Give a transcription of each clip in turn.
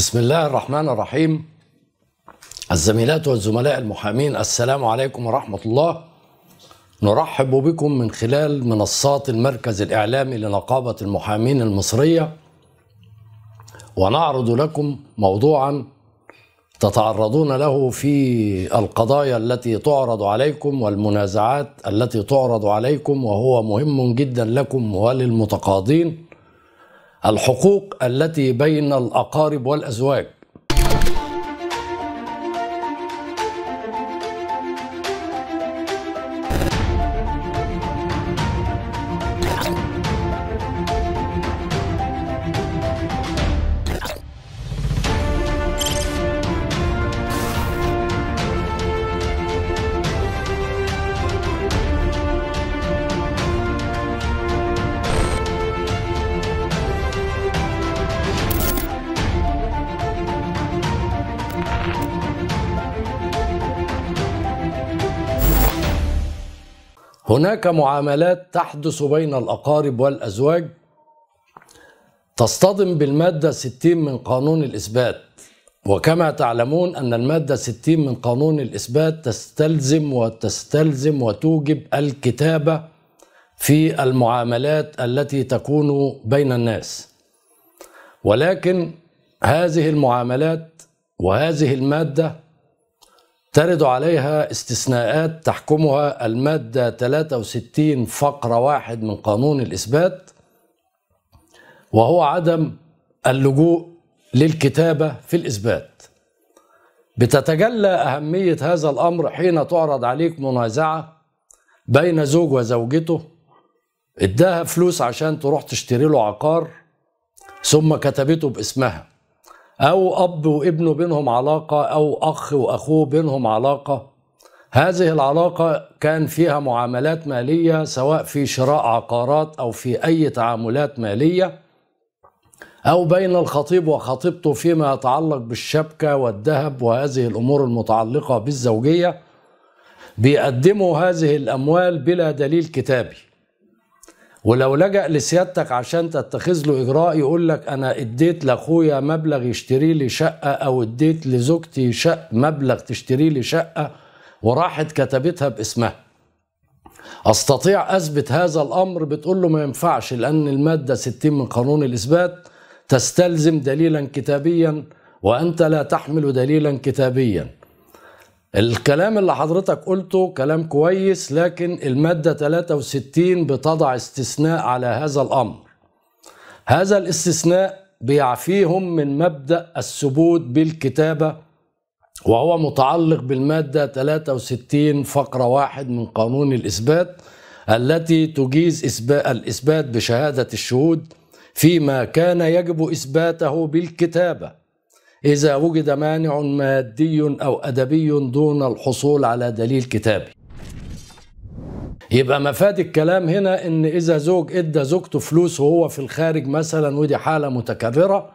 بسم الله الرحمن الرحيم الزميلات والزملاء المحامين السلام عليكم ورحمة الله نرحب بكم من خلال منصات المركز الإعلامي لنقابة المحامين المصرية ونعرض لكم موضوعا تتعرضون له في القضايا التي تعرض عليكم والمنازعات التي تعرض عليكم وهو مهم جدا لكم وللمتقاضين الحقوق التي بين الأقارب والأزواج هناك معاملات تحدث بين الأقارب والأزواج تصطدم بالمادة 60 من قانون الإثبات وكما تعلمون أن المادة 60 من قانون الإثبات تستلزم وتستلزم وتوجب الكتابة في المعاملات التي تكون بين الناس ولكن هذه المعاملات وهذه المادة ترد عليها استثناءات تحكمها المادة 63 فقرة واحد من قانون الإثبات وهو عدم اللجوء للكتابة في الإثبات بتتجلى أهمية هذا الأمر حين تعرض عليك منازعة بين زوج وزوجته اداها فلوس عشان تروح تشتري له عقار ثم كتبته باسمها او اب وابنه بينهم علاقه او اخ واخوه بينهم علاقه هذه العلاقه كان فيها معاملات ماليه سواء في شراء عقارات او في اي تعاملات ماليه او بين الخطيب وخطيبته فيما يتعلق بالشبكه والذهب وهذه الامور المتعلقه بالزوجيه بيقدموا هذه الاموال بلا دليل كتابي ولو لجأ لسيادتك عشان تتخذ له إجراء يقول لك أنا اديت لأخويا مبلغ يشتري لي شقة أو اديت لزوجتي شقة مبلغ تشتري لي شقة وراحت كتبتها باسمها أستطيع أثبت هذا الأمر بتقول له ما ينفعش لأن المادة 60 من قانون الإثبات تستلزم دليلا كتابيا وأنت لا تحمل دليلا كتابيا الكلام اللي حضرتك قلته كلام كويس لكن المادة 63 بتضع استثناء على هذا الأمر هذا الاستثناء بيعفيهم من مبدأ الثبوت بالكتابة وهو متعلق بالمادة 63 فقرة واحد من قانون الإثبات التي تجيز الإثبات بشهادة الشهود فيما كان يجب إثباته بالكتابة إذا وجد مانع مادي أو أدبي دون الحصول على دليل كتابي يبقى مفاد الكلام هنا ان اذا زوج ادى زوجته فلوس وهو في الخارج مثلا ودي حاله متكرره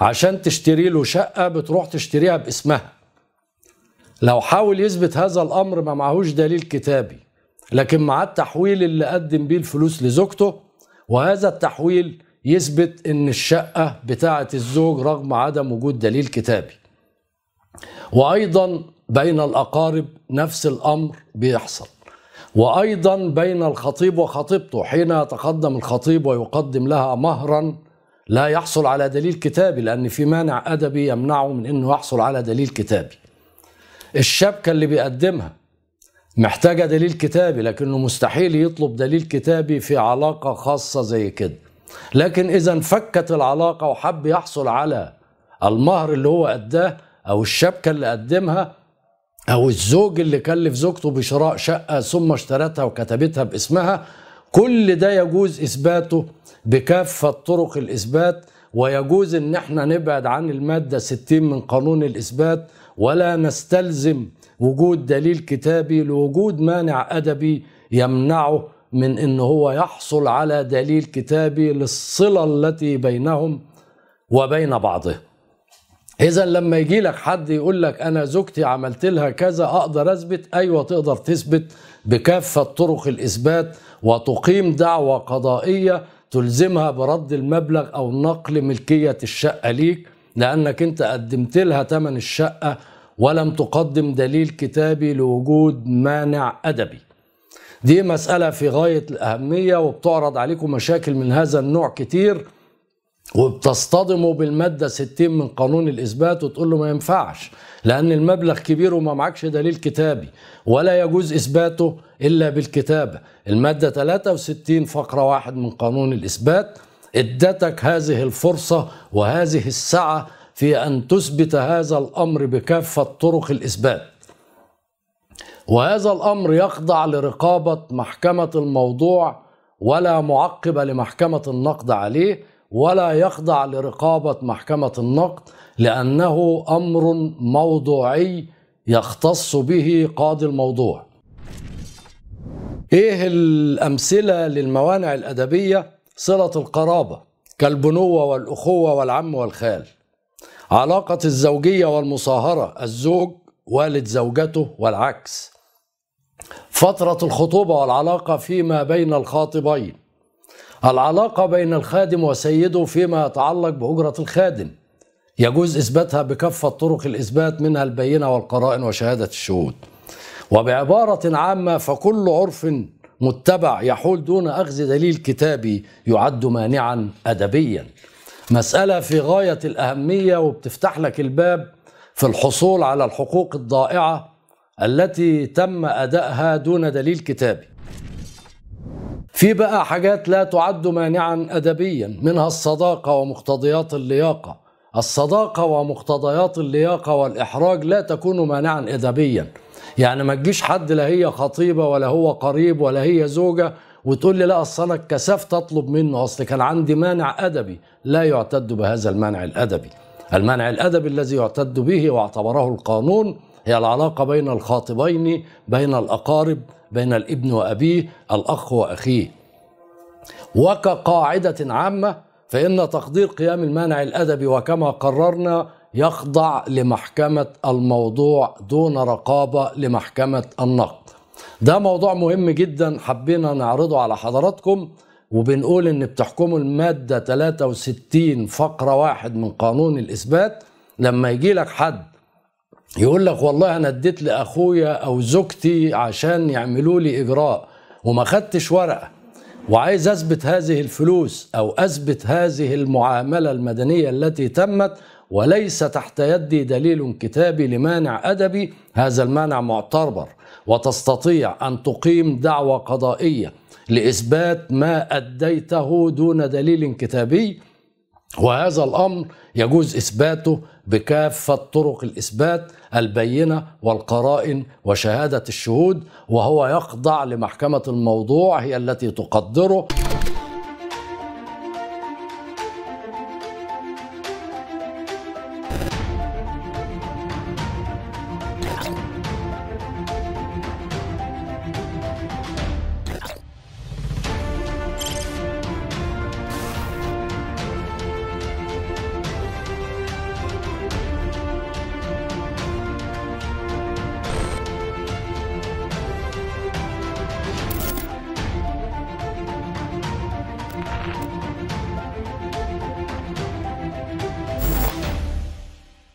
عشان تشتري له شقه بتروح تشتريها باسمها لو حاول يثبت هذا الامر ما معهوش دليل كتابي لكن مع التحويل اللي قدم بيه الفلوس لزوجته وهذا التحويل يثبت ان الشقه بتاعه الزوج رغم عدم وجود دليل كتابي وايضا بين الاقارب نفس الامر بيحصل وايضا بين الخطيب وخطيبته حين يتقدم الخطيب ويقدم لها مهرا لا يحصل على دليل كتابي لان في مانع ادبي يمنعه من انه يحصل على دليل كتابي الشبكه اللي بيقدمها محتاجه دليل كتابي لكنه مستحيل يطلب دليل كتابي في علاقه خاصه زي كده لكن إذا انفكت العلاقة وحب يحصل على المهر اللي هو أداه أو الشبكة اللي قدمها أو الزوج اللي كلف زوجته بشراء شقة ثم اشترتها وكتبتها باسمها كل ده يجوز إثباته بكافة طرق الإثبات ويجوز ان احنا نبعد عن المادة 60 من قانون الاثبات ولا نستلزم وجود دليل كتابي لوجود مانع ادبي يمنعه من ان هو يحصل على دليل كتابي للصله التي بينهم وبين بعضهم اذا لما يجي لك حد يقول لك انا زوجتي عملت لها كذا اقدر اثبت ايوه تقدر تثبت بكافه طرق الاثبات وتقيم دعوه قضائيه تلزمها برد المبلغ او نقل ملكيه الشقه ليك لانك انت قدمت لها ثمن الشقه ولم تقدم دليل كتابي لوجود مانع ادبي دي مسألة في غاية الأهمية وبتعرض عليكم مشاكل من هذا النوع كتير وبتصطدموا بالمادة 60 من قانون الإثبات وتقول له ما ينفعش لأن المبلغ كبير وما معكش دليل كتابي ولا يجوز إثباته إلا بالكتابة المادة 63 فقرة واحد من قانون الإثبات ادتك هذه الفرصة وهذه السعة في أن تثبت هذا الأمر بكافة طرق الإثبات وهذا الامر يخضع لرقابه محكمه الموضوع ولا معقب لمحكمه النقد عليه ولا يخضع لرقابه محكمه النقد لانه امر موضوعي يختص به قاضي الموضوع ايه الامثله للموانع الادبيه صله القرابه كالبنوه والاخوه والعم والخال علاقه الزوجيه والمصاهره الزوج والد زوجته والعكس فترة الخطوبة والعلاقة فيما بين الخاطبين العلاقة بين الخادم وسيده فيما يتعلق بأجرة الخادم يجوز إثباتها بكافة طرق الإثبات منها البينة والقرائن وشهادة الشهود وبعبارة عامة فكل عرف متبع يحول دون أخذ دليل كتابي يعد مانعا أدبيا مسألة في غاية الأهمية وبتفتح لك الباب في الحصول على الحقوق الضائعة التي تم أدائها دون دليل كتابي في بقى حاجات لا تعد مانعا أدبيا منها الصداقة ومقتضيات اللياقة الصداقة ومقتضيات اللياقة والإحراج لا تكون مانعا أدبيا يعني ما تجيش حد لا هي خطيبة ولا هو قريب ولا هي زوجة وتقول لي لا أصل أنا اتكسفت أطلب منه أصل كان عندي مانع أدبي لا يعتد بهذا المانع الأدبي المانع الأدبي الذي يعتد به واعتبره القانون هي العلاقة بين الخاطبين بين الأقارب بين الابن وأبيه الأخ وأخيه وكقاعدة عامة فإن تقدير قيام المانع الأدبي وكما قررنا يخضع لمحكمة الموضوع دون رقابة لمحكمة النقد ده موضوع مهم جدا حبينا نعرضه على حضراتكم وبنقول ان بتحكموا المادة 63 فقرة واحد من قانون الإثبات لما يجي لك حد يقول لك والله انا اديت لاخويا او زوجتي عشان يعملوا لي اجراء وما خدتش ورقه وعايز اثبت هذه الفلوس او اثبت هذه المعامله المدنيه التي تمت وليس تحت يدي دليل كتابي لمانع ادبي هذا المانع معتبر وتستطيع ان تقيم دعوى قضائيه لاثبات ما اديته دون دليل كتابي وهذا الامر يجوز اثباته بكافه طرق الاثبات البينه والقرائن وشهاده الشهود وهو يخضع لمحكمه الموضوع هي التي تقدره